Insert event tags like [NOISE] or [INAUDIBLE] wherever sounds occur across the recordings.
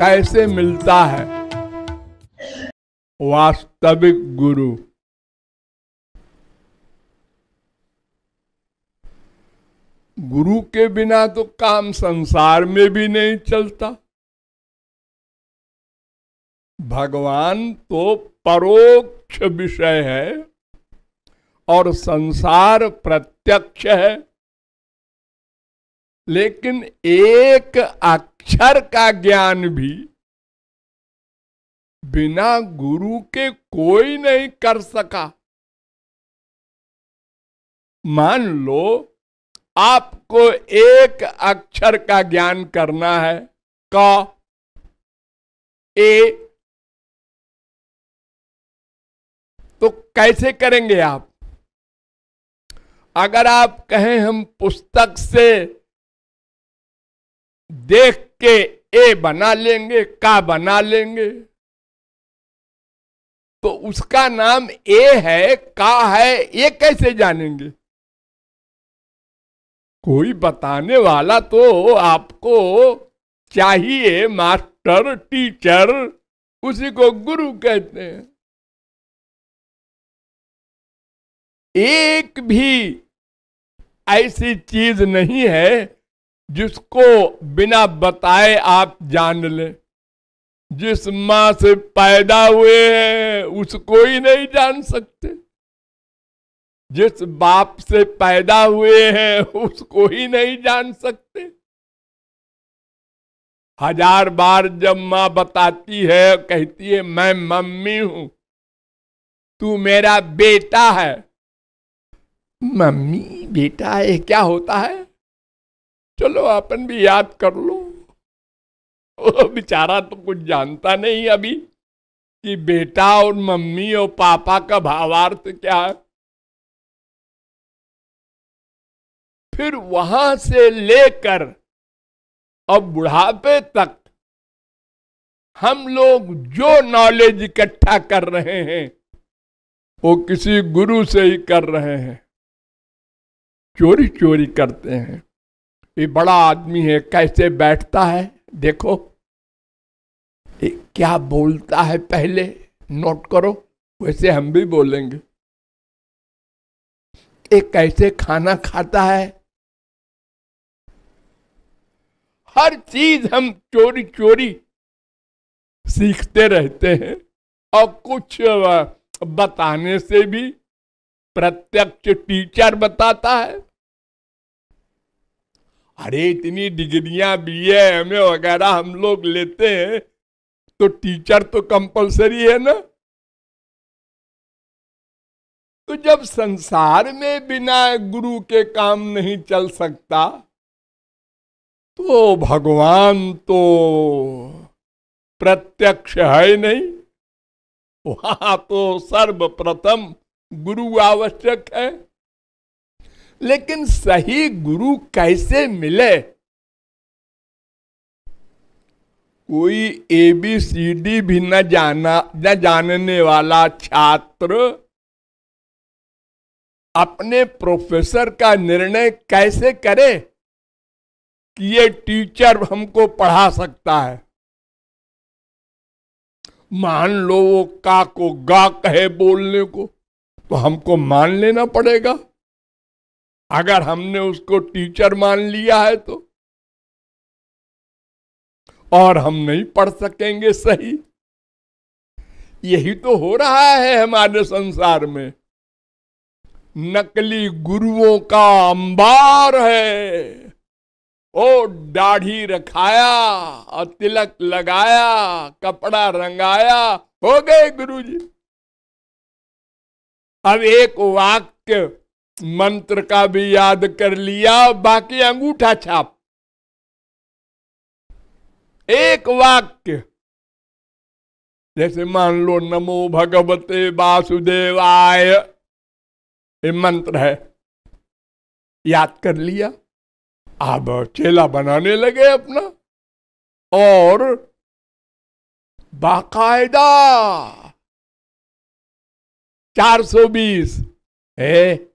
कैसे मिलता है वास्तविक गुरु गुरु के बिना तो काम संसार में भी नहीं चलता भगवान तो परोक्ष विषय है और संसार प्रत्यक्ष है लेकिन एक अक्षर का ज्ञान भी बिना गुरु के कोई नहीं कर सका मान लो आपको एक अक्षर का ज्ञान करना है क ए तो कैसे करेंगे आप अगर आप कहें हम पुस्तक से देख के ए बना लेंगे का बना लेंगे तो उसका नाम ए है का है ये कैसे जानेंगे कोई बताने वाला तो आपको चाहिए मास्टर टीचर उसी को गुरु कहते हैं एक भी ऐसी चीज नहीं है जिसको बिना बताए आप जान ले जिस माँ से पैदा हुए हैं उसको ही नहीं जान सकते जिस बाप से पैदा हुए हैं उसको ही नहीं जान सकते हजार बार जब माँ बताती है कहती है मैं मम्मी हूं तू मेरा बेटा है मम्मी बेटा है क्या होता है चलो अपन भी याद कर लो वो बेचारा तो कुछ जानता नहीं अभी कि बेटा और मम्मी और पापा का भावार्थ क्या है फिर वहां से लेकर और बुढ़ापे तक हम लोग जो नॉलेज इकट्ठा कर रहे हैं वो किसी गुरु से ही कर रहे हैं चोरी चोरी करते हैं ये बड़ा आदमी है कैसे बैठता है देखो क्या बोलता है पहले नोट करो वैसे हम भी बोलेंगे ये कैसे खाना खाता है हर चीज हम चोरी चोरी सीखते रहते हैं और कुछ बताने से भी प्रत्यक्ष टीचर बताता है अरे इतनी डिग्रियां बी एम ए वगैरह हम लोग लेते हैं तो टीचर तो कंपलसरी है ना तो जब संसार में बिना गुरु के काम नहीं चल सकता तो भगवान तो प्रत्यक्ष है नहीं वहां तो सर्वप्रथम गुरु आवश्यक है लेकिन सही गुरु कैसे मिले कोई ए बी सी डी भी न जाना न जानने वाला छात्र अपने प्रोफेसर का निर्णय कैसे करे कि ये टीचर हमको पढ़ा सकता है मान लो वो का को गा कहे बोलने को तो हमको मान लेना पड़ेगा अगर हमने उसको टीचर मान लिया है तो और हम नहीं पढ़ सकेंगे सही यही तो हो रहा है हमारे संसार में नकली गुरुओं का अंबार है ओ दाढ़ी रखाया और तिलक लगाया कपड़ा रंगाया हो गए गुरुजी अब एक वाक्य मंत्र का भी याद कर लिया बाकी अंगूठा छाप एक वाक्य जैसे मान लो नमो भगवते वासुदेवाय ये मंत्र है याद कर लिया आप चेला बनाने लगे अपना और बाकायदा 420 सौ है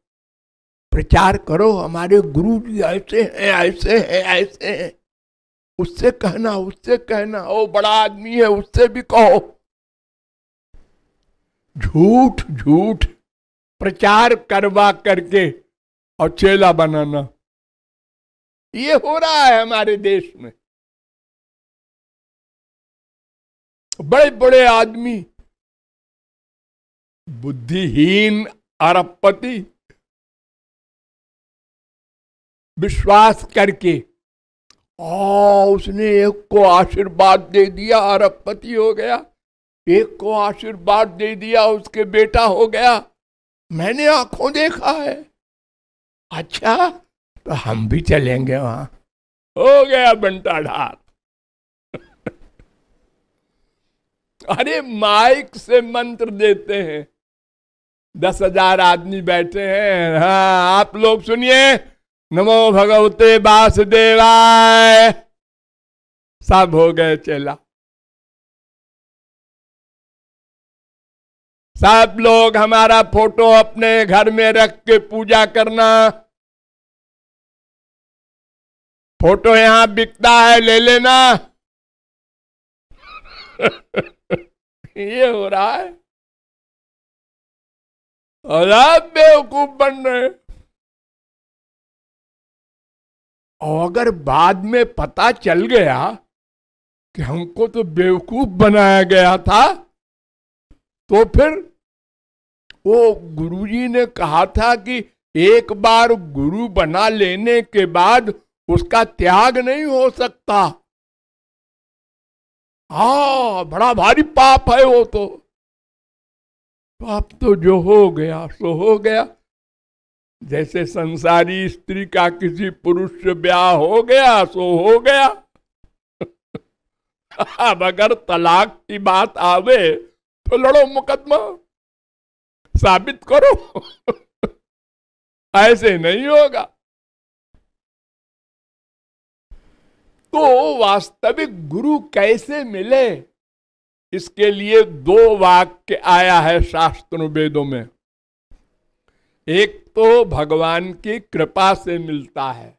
प्रचार करो हमारे गुरु जी ऐसे हैं ऐसे हैं ऐसे हैं उससे कहना उससे कहना ओ बड़ा आदमी है उससे भी कहो झूठ झूठ प्रचार करवा करके और चेला बनाना ये हो रहा है हमारे देश में बड़े बड़े आदमी बुद्धिहीन अरबपति विश्वास करके और उसने एक को आशीर्वाद दे दिया अरबपति हो गया एक को आशीर्वाद दे दिया उसके बेटा हो गया मैंने आंखों देखा है अच्छा तो हम भी चलेंगे वहां हो गया बंटा ढार [LAUGHS] अरे माइक से मंत्र देते हैं दस हजार आदमी बैठे हैं हाँ आप लोग सुनिए नमो भगवते वासुदेवाय सब हो गए चेला सब लोग हमारा फोटो अपने घर में रख के पूजा करना फोटो यहां बिकता है ले लेना ये हो रहा है और आप बेवकूफ बन रहे हैं और अगर बाद में पता चल गया कि हमको तो बेवकूफ बनाया गया था तो फिर वो गुरुजी ने कहा था कि एक बार गुरु बना लेने के बाद उसका त्याग नहीं हो सकता हा बड़ा भारी पाप है वो तो पाप तो जो हो गया सो हो गया जैसे संसारी स्त्री का किसी पुरुष से ब्याह हो गया सो हो गया [LAUGHS] अब अगर तलाक की बात आवे तो लड़ो मुकदमा साबित करो [LAUGHS] ऐसे नहीं होगा तो वास्तविक गुरु कैसे मिले इसके लिए दो वाक्य आया है शास्त्र वेदों में एक तो भगवान की कृपा से मिलता है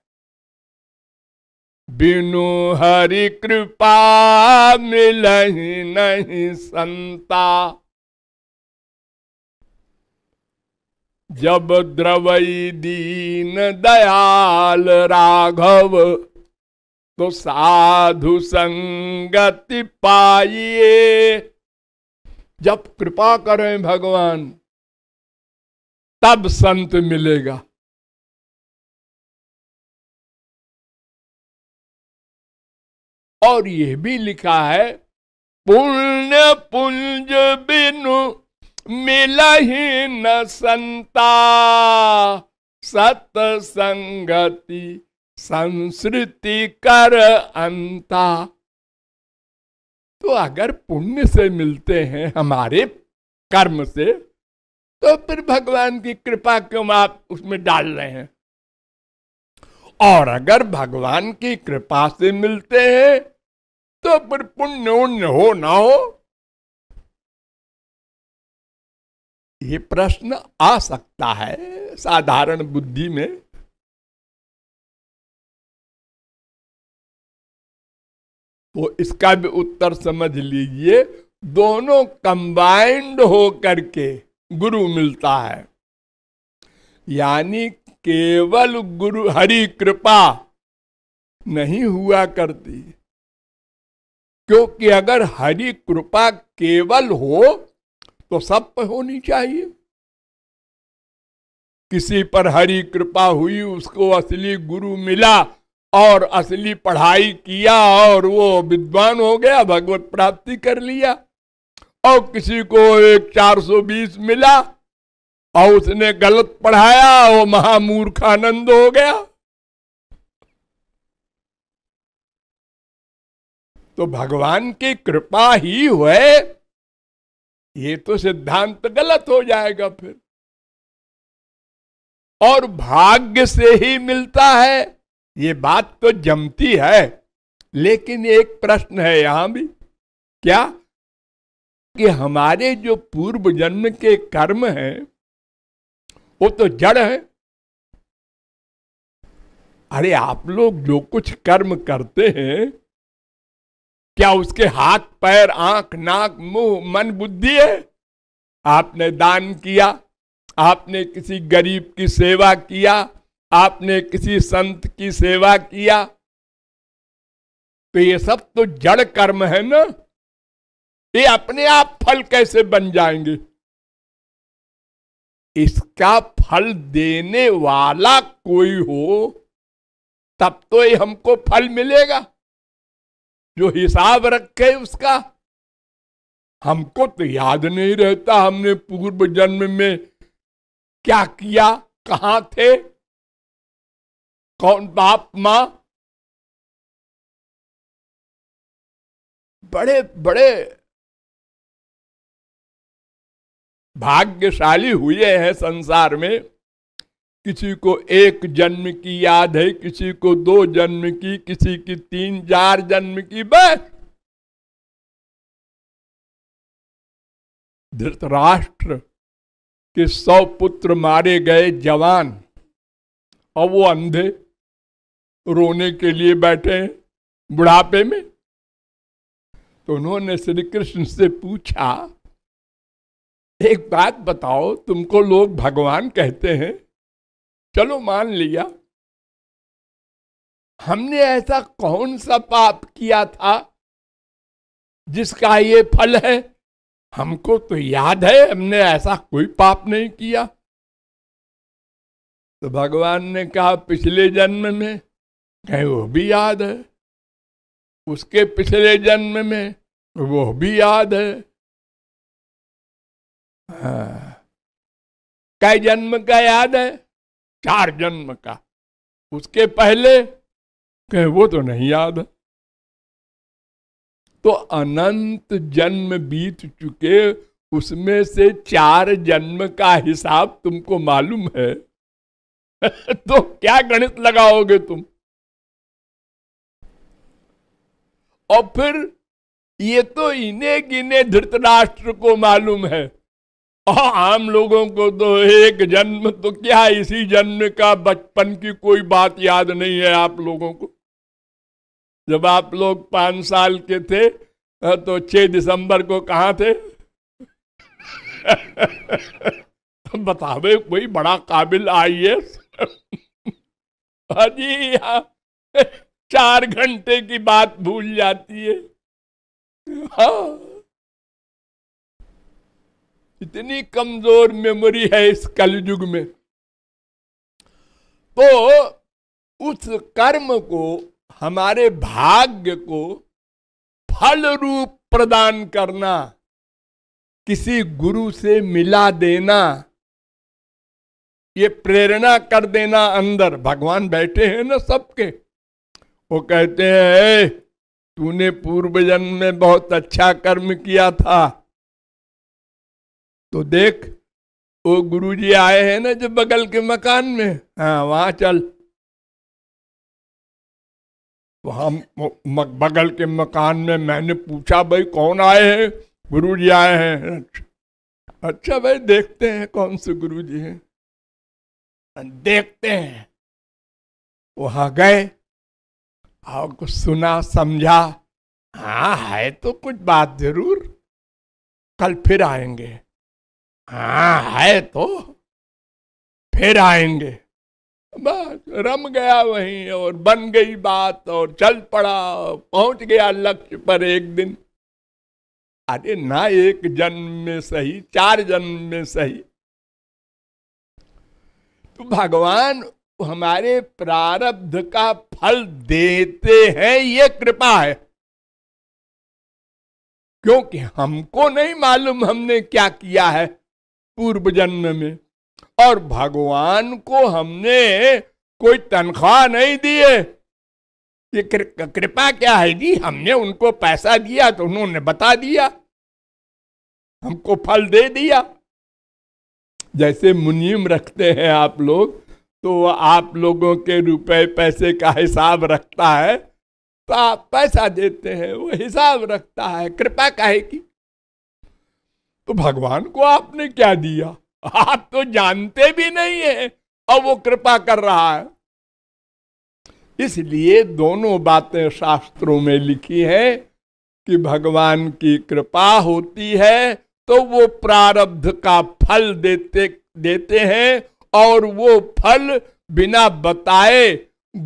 बिनु हरि कृपा मिल नहीं संता जब द्रवई दीन दयाल राघव तो साधु संगति पाइए जब कृपा करें भगवान तब संत मिलेगा और यह भी लिखा है पुण्य पुंज बिनु मिला ही न संता सत संगति संस्कृति कर अंता तो अगर पुण्य से मिलते हैं हमारे कर्म से तो फिर भगवान की कृपा क्यों आप उसमें डाल रहे हैं और अगर भगवान की कृपा से मिलते हैं तो फिर पुण्य उण्य हो ना हो ये प्रश्न आ सकता है साधारण बुद्धि में तो इसका भी उत्तर समझ लीजिए दोनों कंबाइंड हो करके गुरु मिलता है यानी केवल गुरु हरि कृपा नहीं हुआ करती क्योंकि अगर हरि कृपा केवल हो तो सब पर होनी चाहिए किसी पर हरि कृपा हुई उसको असली गुरु मिला और असली पढ़ाई किया और वो विद्वान हो गया भगवत प्राप्ति कर लिया और किसी को एक 420 मिला और उसने गलत पढ़ाया वो महामूर्खानंद हो गया तो भगवान की कृपा ही हुए ये तो सिद्धांत गलत हो जाएगा फिर और भाग्य से ही मिलता है ये बात तो जमती है लेकिन एक प्रश्न है यहां भी क्या कि हमारे जो पूर्व जन्म के कर्म हैं वो तो जड़ है अरे आप लोग जो कुछ कर्म करते हैं क्या उसके हाथ पैर आंख नाक मुंह मन बुद्धि है आपने दान किया आपने किसी गरीब की सेवा किया आपने किसी संत की सेवा किया तो ये सब तो जड़ कर्म है ना ये अपने आप फल कैसे बन जाएंगे इसका फल देने वाला कोई हो तब तो ये हमको फल मिलेगा जो हिसाब रखे उसका हमको तो याद नहीं रहता हमने पूर्व जन्म में क्या किया कहा थे कौन बाप मां बड़े बड़े भाग्यशाली हुए हैं संसार में किसी को एक जन्म की याद है किसी को दो जन्म की किसी की तीन चार जन्म की बस धृतराष्ट्र के सौ पुत्र मारे गए जवान और वो अंधे रोने के लिए बैठे बुढ़ापे में तो उन्होंने श्री कृष्ण से पूछा एक बात बताओ तुमको लोग भगवान कहते हैं चलो मान लिया हमने ऐसा कौन सा पाप किया था जिसका ये फल है हमको तो याद है हमने ऐसा कोई पाप नहीं किया तो भगवान ने कहा पिछले जन्म में कहीं वो भी याद है उसके पिछले जन्म में वो भी याद है हाँ। कई जन्म का याद है चार जन्म का उसके पहले कह वो तो नहीं याद है तो अनंत जन्म बीत चुके उसमें से चार जन्म का हिसाब तुमको मालूम है [LAUGHS] तो क्या गणित लगाओगे तुम और फिर ये तो इन्हें गिने धृतराष्ट्र को मालूम है और आम लोगों को तो एक जन्म तो क्या इसी जन्म का बचपन की कोई बात याद नहीं है आप लोगों को जब आप लोग पांच साल के थे तो छह दिसंबर को कहा थे [LAUGHS] बतावे कोई बड़ा काबिल आई एस अजी [LAUGHS] हाँ, चार घंटे की बात भूल जाती है हाँ इतनी कमजोर मेमोरी है इस कलयुग में तो उस कर्म को हमारे भाग्य को फल रूप प्रदान करना किसी गुरु से मिला देना ये प्रेरणा कर देना अंदर भगवान बैठे हैं ना सबके वो कहते हैं तूने पूर्व जन्म में बहुत अच्छा कर्म किया था तो देख वो गुरुजी आए हैं ना जो बगल के मकान में हाँ वहां चल वहां बगल के मकान में मैंने पूछा भाई कौन आए हैं गुरु जी आए हैं अच्छा, भाई देखते हैं कौन से गुरु जी हैं देखते हैं वहां गए आपको सुना समझा हाँ है तो कुछ बात जरूर कल फिर आएंगे हाँ है तो फिर आएंगे बस रम गया वहीं और बन गई बात और चल पड़ा और पहुंच गया लक्ष्य पर एक दिन अरे ना एक जन्म में सही चार जन्म में सही तो भगवान हमारे प्रारब्ध का फल देते हैं ये कृपा है क्योंकि हमको नहीं मालूम हमने क्या किया है पूर्व जन्म में और भगवान को हमने कोई तनख्वाह नहीं दिए ये कृपा क्या है जी हमने उनको पैसा दिया तो उन्होंने बता दिया हमको फल दे दिया जैसे मुनीम रखते हैं आप लोग तो आप लोगों के रुपए पैसे का हिसाब रखता है तो आप पैसा देते हैं वो हिसाब रखता है कृपा है कि तो भगवान को आपने क्या दिया [LAUGHS] आप तो जानते भी नहीं है और वो कृपा कर रहा है इसलिए दोनों बातें शास्त्रों में लिखी है कि भगवान की कृपा होती है तो वो प्रारब्ध का फल देते देते हैं और वो फल बिना बताए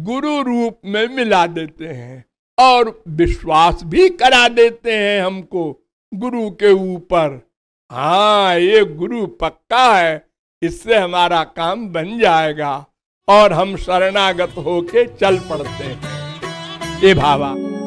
गुरु रूप में मिला देते हैं और विश्वास भी करा देते हैं हमको गुरु के ऊपर हाँ ये गुरु पक्का है इससे हमारा काम बन जाएगा और हम शरणागत होके चल पड़ते हैं ये भावा